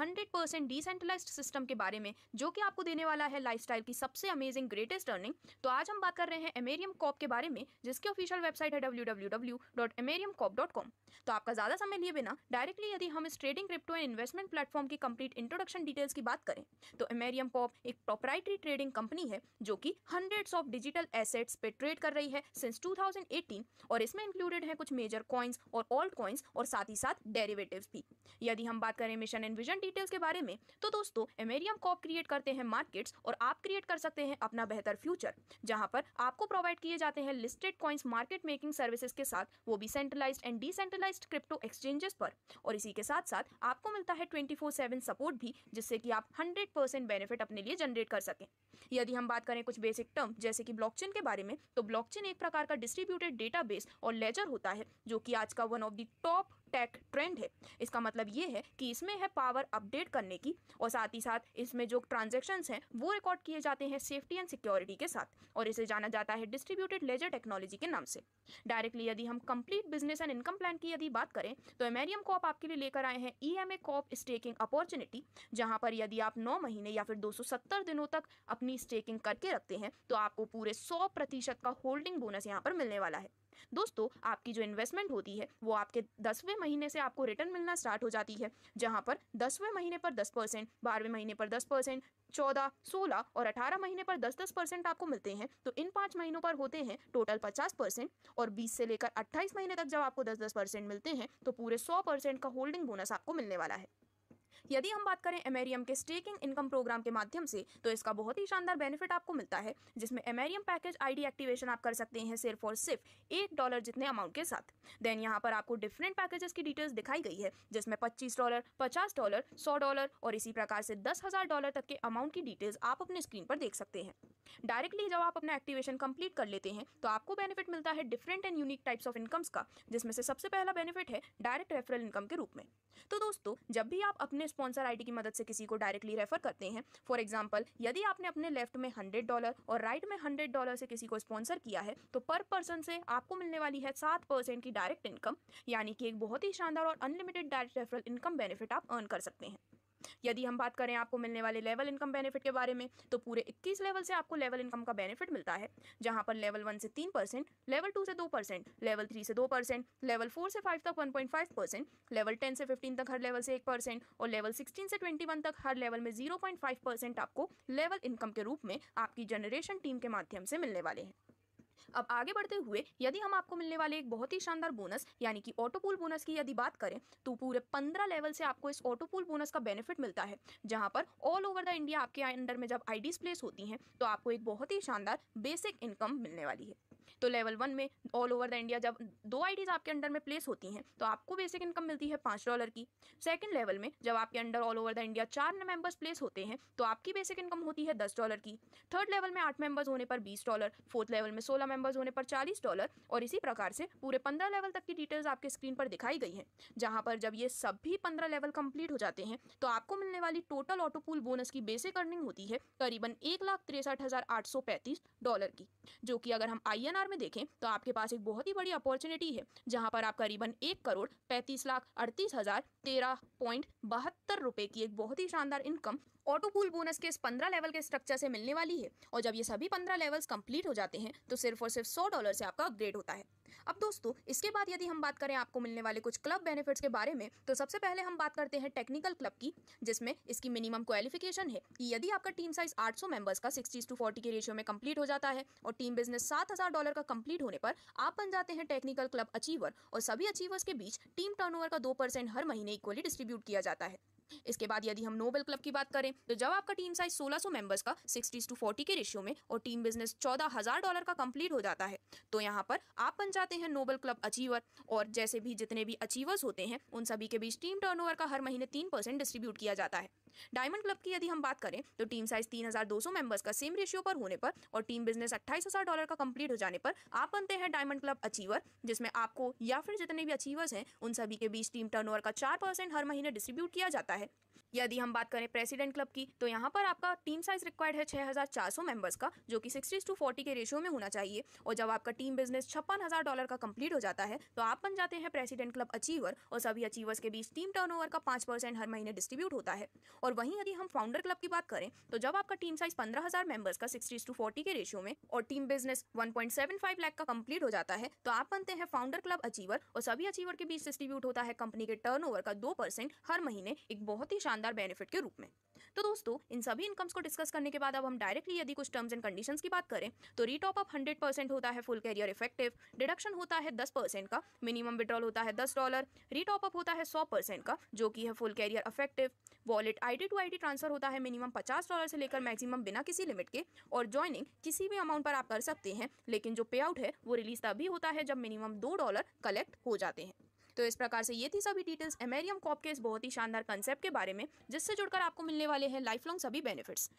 Hundred percent decentralise system के बारे में जो कि आपको देने वाला है लाइफ की सबसे अमेजिंग ग्रेटेस्ट अर्निंग तो आज हम बात कर रहे हैं एमेरियम कॉप के बारे में जिसकी ऑफिशियल वेबसाइट है डब्ल्यू तो आपका ज़्यादा समय लिए बिना डायरेक्टली यदि हम इस trading crypto and investment platform की कंप्लीट इंट्रोडक्शन डिटेल्स की बात करें तो एमेरियम कॉप एक प्रोपराइटरी ट्रेडिंग कंपनी है जो कि हंड्रेड्स ऑफ डिजिटल एसेट्स पे ट्रेड कर रही है सिंस 2018 और इसमें इंक्लूडेड है कुछ मेजर कॉइन्स और ओल्ड कॉइन्स और साथ ही साथ डेरिवेटिव्स भी यदि हम बात करें मिशन एंड विजन डिटेल्स के बारे में तो दोस्तों एमेरियम कॉप क्रिएट करते हैं मार्केट्स और आप क्रिएट कर सकते हैं अपना बेहतर फ्यूचर जहां पर आपको प्रोवाइड किए जाते हैं listed coins market making services के साथ वो भी centralise and decentralise crypto exchanges पर और इसी के साथ साथ आपको मिलता है ट्वेंटी फोर सेवन सपोर्ट भी जिससे कि आप हंड्रेड परसेंट बेनिफिट अपने लिए जनरेट कर सकें यदि हम बात करें कुछ बेसिक टर्म जैसे कि ब्लॉकचेन के बारे में तो ब्लॉकचेन एक प्रकार का डिस्ट्रीब्यूटेड डेटाबेस और लेजर होता है जो कि आज का one of the top tech trend है इसका मतलब ये है कि इसमें है पावर अपडेट करने की और साथ ही साथ इसमें जो ट्रांजेक्शन्स हैं वो रिकॉर्ड किए जाते हैं सेफ्टी एंड सिक्योरिटी के साथ और इसे जाना जाता है डिस्ट्रीब्यूटेड लेजर टेक्नोलॉजी के नाम से डायरेक्टली यदि हम complete business and income plan की यदि बात करें तो एमेरियम कॉप आपके लिए लेकर आए हैं E M A corp staking opportunity जहां पर यदि आप नौ महीने या फिर 270 दिनों तक अपनी स्टेकिंग करके रखते हैं तो आपको पूरे सौ प्रतिशत का होल्डिंग बोनस यहाँ पर मिलने वाला है दोस्तों आपकी जो इन्वेस्टमेंट होती है वो आपके दसवें महीने से आपको रिटर्न मिलना स्टार्ट हो जाती है जहाँ पर दसवें महीने पर दस परसेंट बारहवें महीने पर दस परसेंट चौदह सोलह और अठारह महीने पर दस दस परसेंट आपको मिलते हैं तो इन पाँच महीनों पर होते हैं टोटल पचास परसेंट और बीस से लेकर अट्ठाईस महीने तक जब आपको दस दस परसेंट मिलते हैं तो पूरे सौ परसेंट का होल्डिंग बोनस आपको मिलने वाला है यदि हम बात करें एमेरियम के स्टेकिंग इनकम प्रोग्राम के माध्यम से तो इसका बहुत ही शानदार बेनिफिट आपको मिलता है जिसमें एमेरियम पैकेज आईडी एक्टिवेशन आप कर सकते हैं सिर्फ और सिर्फ एक डॉलर जितने अमाउंट के साथ देन यहाँ पर आपको डिफरेंट पैकेजेस की डिटेल्स दिखाई गई है जिसमें पच्चीस डॉलर पचास डॉलर सौ डॉलर और इसी प्रकार से दस हज़ार डॉलर तक के अमाउंट की डिटेल्स आप अपने स्क्रीन पर देख सकते हैं डायरेक्टली जब आप अपना एक्टिवेशन कंप्लीट कर लेते हैं तो आपको बेनिफिट मिलता है different and unique types of incomes का जिसमें से सबसे पहला बेनिफिट है डायरेक्ट रेफरल इनकम के रूप में तो दोस्तों जब भी आप अपने अपने स्पॉन्सर आईडी की मदद से किसी को डायरेक्टली रेफर करते हैं फॉर एग्जाम्पल यदि आपने अपने लेफ्ट में हंड्रेड डॉलर और राइट में हंड्रेड डॉलर से किसी को स्पॉन्सर किया है तो पर पर्सन से आपको मिलने वाली है सात परसेंट की डायरेक्ट इनकम यानी कि एक बहुत ही शानदार और unlimited direct referral income benefit आप अर्न कर सकते हैं यदि हम बात करें आपको मिलने वाले लेवल इनकम बेनिफिट के बारे में तो पूरे 21 लेवल से आपको लेवल इनकम का बेनिफिट मिलता है जहां पर लेवल वन से तीन परसेंट लेवल टू से दो परसेंट लेवल थ्री से दो परसेंट लेवल फोर से फाइव तक one point five percent level ten से फिफ्टीन तक हर लेवल से एक परसेंट और लेवल सिक्सटीन से ट्वेंटी वन तक हर लेवल में जीरो पॉइंट फाइव परसेंट आपको लेवल इनकम के रूप में आपकी जनरेशन टीम के माध्यम से मिलने वाले हैं अब आगे बढ़ते हुए यदि हम आपको मिलने वाले एक बहुत ही शानदार बोनस यानी कि ऑटो बोनस की यदि बात करें तो पूरे पंद्रह लेवल से आपको इस ऑटो बोनस का बेनिफिट मिलता है जहाँ पर ऑल ओवर द इंडिया आपके अंडर में जब आईडीज प्लेस होती हैं तो आपको एक बहुत ही शानदार बेसिक इनकम मिलने वाली है तो लेवल वन में ऑल ओवर द इंडिया जब दो आईडीज़ आपके अंडर में प्लेस होती हैं तो आपको बेसिक इनकम मिलती है पाँच डॉलर की सेकेंड लेवल में जब आपके under all over the India चार मेंबर्स प्लेस होते हैं तो आपकी बेसिक इनकम होती है दस डॉलर की थर्ड लेवल में आठ मेंबर्स होने पर बीस डॉलर फोर्थ लेवल में सोलह मेंबर्स होने पर चालीस डॉलर और इसी प्रकार से पूरे पंद्रह लेवल तक की डिटेल्स आपके स्क्रीन पर दिखाई गई हैं जहाँ पर जब ये सभी पंद्रह लेवल कंप्लीट हो जाते हैं तो आपको मिलने वाली टोटल ऑटो बोनस की बेसिक अर्निंग होती है करीबन एक लाख तिरसठ हज़ार आठ सौ पैंतीस डॉलर की जो कि अगर हम आई एन आर बाजार में देखें तो आपके पास एक बहुत ही बड़ी अपॉर्चुनिटी है जहाँ पर आप करीबन एक करोड़ पैंतीस लाख अड़तीस हज़ार तेरह पॉइंट बहत्तर रुपए की एक बहुत ही शानदार इनकम ऑटो पूल बोनस के इस पंद्रह लेवल के स्ट्रक्चर से मिलने वाली है और जब ये सभी पंद्रह लेवल्स कंप्लीट हो जाते हैं तो सिर्फ और सिर्फ सौ डॉलर से आपका अपग्रेड होता है अब दोस्तों इसके बाद यदि हम बात करें आपको मिलने वाले कुछ क्लब बेनिफिट्स के बारे में तो सबसे पहले हम बात करते हैं टेक्निकल क्लब की जिसमें इसकी मिनिमम क्वालिफिकेशन है कि यदि आपका टीम साइज 800 मेंबर्स का 60 टू 40 के रेशियो में कंप्लीट हो जाता है और टीम बिजनेस 7000 डॉलर का कंप्लीट होने पर आप बन जाते हैं टेक्निकल क्लब अचीवर और सभी अचीवर्स के बीच टीम टर्न का दो हर महीने इक्वली डिस्ट्रीब्यूट किया जाता है इसके बाद यदि हम नोबेल क्लब की बात करें तो जब आपका टीम साइज सोलह सौ मेंबर्स का सिक्सटीज टू फोर्टी के रेशियो में और टीम बिजनेस चौदह हजार डॉलर का कंप्लीट हो जाता है तो यहाँ पर आप बन जाते हैं नोबेल क्लब अचीवर और जैसे भी जितने भी अचीवर्स होते हैं उन सभी के बीच टीम टर्न का हर महीने तीन परसेंट डिस्ट्रीब्यूट किया जाता है डायमंड क्लब की यदि हम बात करें तो टीम साइज तीन हजार दो सौ मेंबर्स का सेम रेशियो पर होने पर और टीम बिजनेस अट्ठाईस हजार डॉलर का कंप्लीट हो जाने पर आप बनते हैं डायमंड क्लब अचीवर जिसमें आपको या फिर जितने भी अचीवर्स हैं उन सभी के बीच टीम टर्नओवर का चार परसेंट हर महीने डिस्ट्रीब्यूट किया जाता है right? यदि हम बात करें प्रेसिडेंट क्लब की तो यहाँ पर आपका टीम साइज रिक्वायर्ड है 6400 मेंबर्स का जो कि 60 टू 40 के रेशियो में होना चाहिए और जब आपका टीम बिजनेस छप्पन डॉलर का कंप्लीट हो जाता है तो आप बन जाते हैं प्रेसिडेंट क्लब अचीवर और सभी अचीवर्स के बीच टीम टर्नओवर का पाँच हर महीने डिस्ट्रीब्यूट होता है और वहीं यदि हम फाउंडर क्लब की बात करें तो जब आपका टीम साइज पंद्रह हजार मेंबर्स का सिक्सटी टू फोर्टी के रेशियो में और team business one point seven five का कंप्लीट हो जाता है तो आप बनते हैं फाउंडर क्लब अचीवर और सभी अचीवर के बीच डिस्ट्रीब्यूट होता है कंपनी के टर्न का दो परसेंट हर महीने एक बहुत ही शानदार बेनिफिट के रूप में तो दोस्तों इन सभी इनकम्स को डिस्कस करने के बाद अब हम डायरेक्टली यदि कुछ टर्म्स एंड कंडीशंस की बात करें तो रीटॉप अप हंड्रेड परसेंट होता है फुल कैरियर इफेक्टिव डिडक्शन होता है दस परसेंट का मिनिमम विड्रॉल होता है दस डॉलर रीटॉप अप होता है सौ परसेंट का जो कि है full career effective wallet I to I transfer होता है मिनिमम पचास डॉलर से लेकर मैक्सिमम बिना किसी लिमिट के और ज्वाइनिंग किसी भी अमाउंट पर आप कर सकते हैं लेकिन जो पे आउट है वो रिलीज तभी होता है जब मिनिमम दो डॉलर कलेक्ट हो जाते हैं तो इस प्रकार से ये थी सभी डिटेल्स एमेरियम कॉप के इस बहुत ही शानदार कंसेप्ट के बारे में जिससे जुड़कर आपको मिलने वाले हैं लाइफ लॉन्ग सभी बेनिफिट्स